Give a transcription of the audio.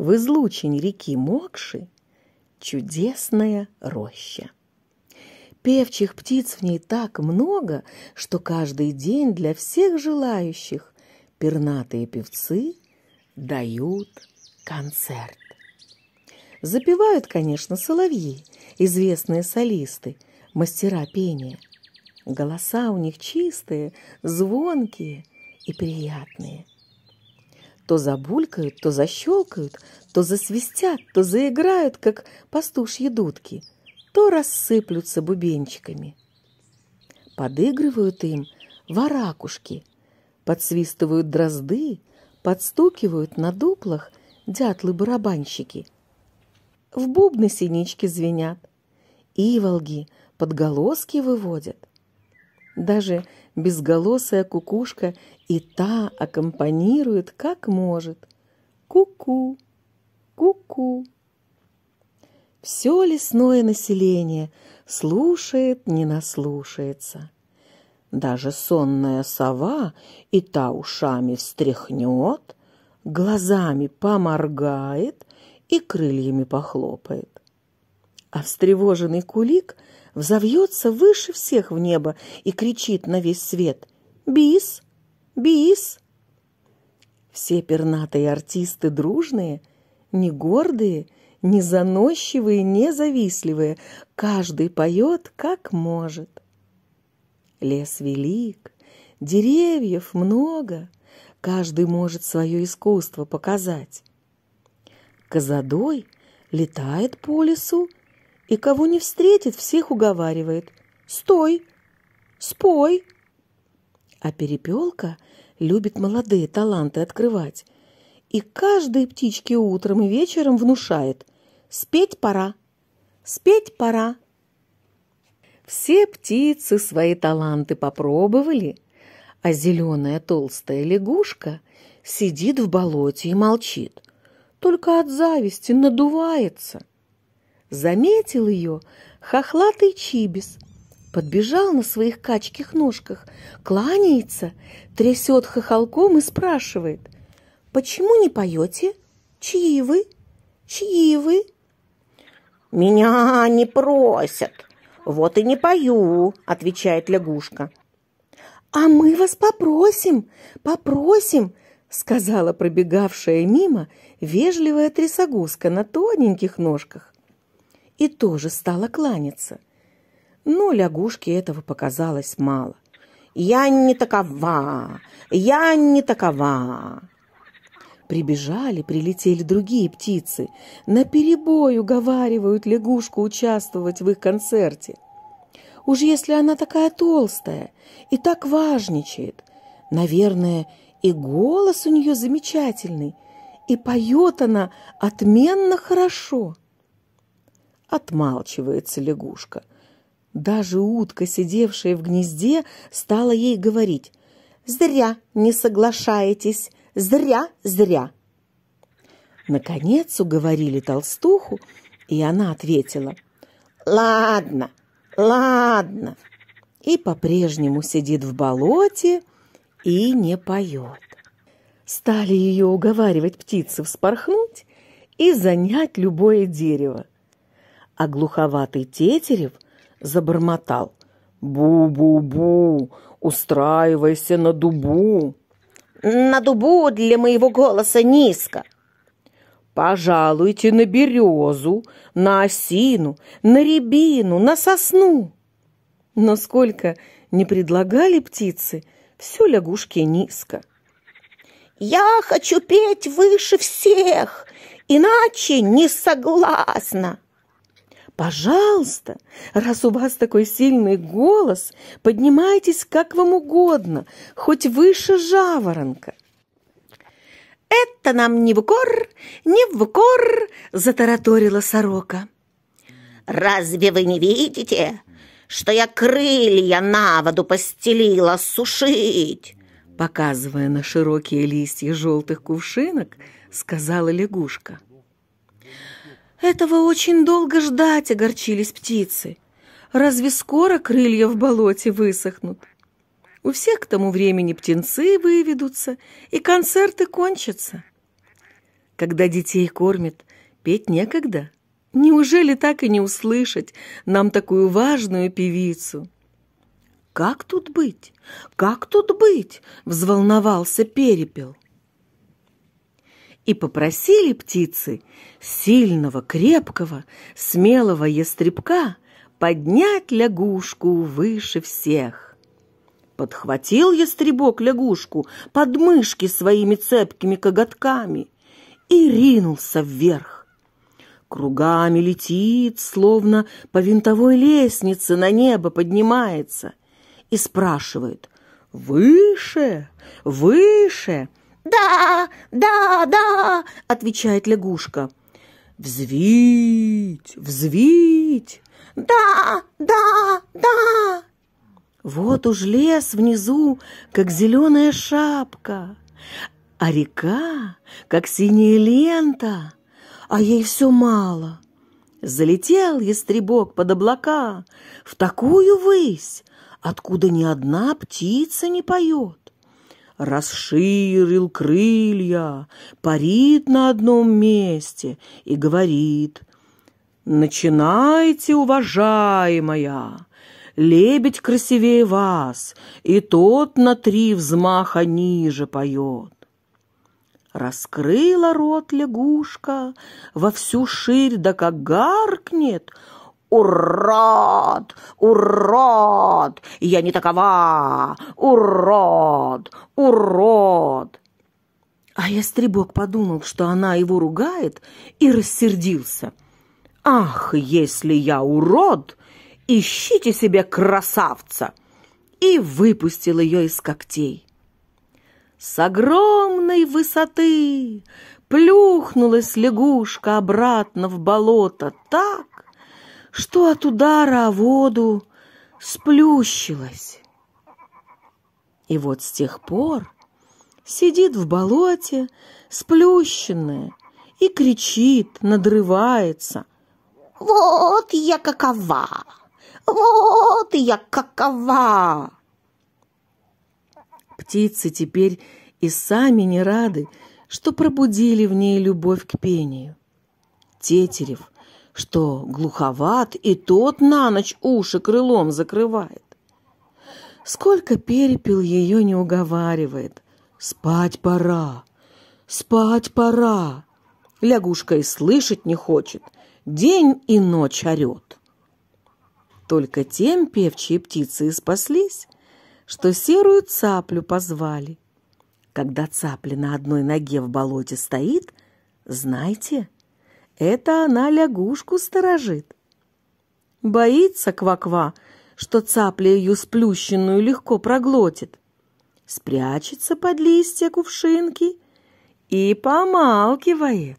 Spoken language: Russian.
в излучине реки Мокши чудесная роща. Певчих птиц в ней так много, что каждый день для всех желающих пернатые певцы дают концерт. Запевают, конечно, соловьи, известные солисты, мастера пения. Голоса у них чистые, звонкие и приятные то забулькают, то защелкают, то засвистят, то заиграют, как пастушьи дудки, то рассыплются бубенчиками. Подыгрывают им воракушки, подсвистывают дрозды, подстукивают на дуплах дятлы-барабанщики. В бубны синички звенят, иволги подголоски выводят. Даже безголосая кукушка, и та аккомпанирует как может. Ку-ку, ку-ку. Все лесное население слушает, не наслушается. Даже сонная сова и та ушами встряхнет, глазами поморгает и крыльями похлопает. А встревоженный кулик взовьется выше всех в небо и кричит на весь свет «Бис! Бис!» Все пернатые артисты дружные, не гордые, не заносчивые, не завистливые. Каждый поет, как может. Лес велик, деревьев много, каждый может свое искусство показать. Козадой летает по лесу и кого не встретит, всех уговаривает. «Стой! Спой!» А перепелка любит молодые таланты открывать. И каждой птичке утром и вечером внушает «Спеть пора! Спеть пора!» Все птицы свои таланты попробовали, а зеленая толстая лягушка сидит в болоте и молчит. Только от зависти надувается. Заметил ее хохлатый чибис, подбежал на своих качких ножках, кланяется, трясет хохолком и спрашивает, «Почему не поете? Чьи вы? Чьи вы?» «Меня не просят, вот и не пою», — отвечает лягушка. «А мы вас попросим, попросим», — сказала пробегавшая мимо вежливая трясогузка на тоненьких ножках и тоже стала кланяться. Но лягушке этого показалось мало. «Я не такова! Я не такова!» Прибежали, прилетели другие птицы. На Наперебой уговаривают лягушку участвовать в их концерте. Уж если она такая толстая и так важничает, наверное, и голос у нее замечательный, и поет она отменно хорошо. Отмалчивается лягушка. Даже утка, сидевшая в гнезде, стала ей говорить. «Зря не соглашаетесь! Зря, зря!» Наконец уговорили толстуху, и она ответила. «Ладно, ладно!» И по-прежнему сидит в болоте и не поет. Стали ее уговаривать птицы вспорхнуть и занять любое дерево а глуховатый Тетерев забормотал. «Бу-бу-бу, устраивайся на дубу!» «На дубу для моего голоса низко!» «Пожалуйте на березу, на осину, на рябину, на сосну!» Но сколько не предлагали птицы, все лягушки низко. «Я хочу петь выше всех, иначе не согласна!» Пожалуйста, раз у вас такой сильный голос, поднимайтесь как вам угодно, хоть выше жаворонка. Это нам не в укор, не в укор, затараторила сорока. Разве вы не видите, что я крылья на воду постелила сушить? Показывая на широкие листья желтых кувшинок, сказала лягушка. — этого очень долго ждать огорчились птицы. Разве скоро крылья в болоте высохнут? У всех к тому времени птенцы выведутся, и концерты кончатся. Когда детей кормят, петь некогда. Неужели так и не услышать нам такую важную певицу? «Как тут быть? Как тут быть?» — взволновался Перепел и попросили птицы сильного, крепкого, смелого ястребка поднять лягушку выше всех. Подхватил ястребок лягушку под мышки своими цепкими коготками и ринулся вверх. Кругами летит, словно по винтовой лестнице на небо поднимается и спрашивает «Выше! Выше!» «Да, да, да!» – отвечает лягушка. «Взвить, взвить!» «Да, да, да!» Вот уж лес внизу, как зеленая шапка, а река, как синяя лента, а ей все мало. Залетел ястребок под облака в такую высь, откуда ни одна птица не поет расширил крылья, парит на одном месте и говорит «Начинайте, уважаемая!» Лебедь красивее вас, и тот на три взмаха ниже поет. Раскрыла рот лягушка во всю ширь, да как гаркнет — «Урод! Урод! Я не такова! Урод! Урод!» А ястребок подумал, что она его ругает, и рассердился. «Ах, если я урод, ищите себе красавца!» И выпустил ее из когтей. С огромной высоты плюхнулась лягушка обратно в болото так, что от удара о воду сплющилась. И вот с тех пор сидит в болоте сплющенная и кричит, надрывается. «Вот я какова! Вот я какова!» Птицы теперь и сами не рады, что пробудили в ней любовь к пению. Тетерев что глуховат и тот на ночь уши крылом закрывает. Сколько перепел ее не уговаривает. Спать пора, спать пора. Лягушка и слышать не хочет, день и ночь орет. Только тем певчие птицы и спаслись, что серую цаплю позвали. Когда цапля на одной ноге в болоте стоит, знайте — это она лягушку сторожит. Боится кваква, -ква, что цапля ее сплющенную легко проглотит. Спрячется под листья кувшинки и помалкивает.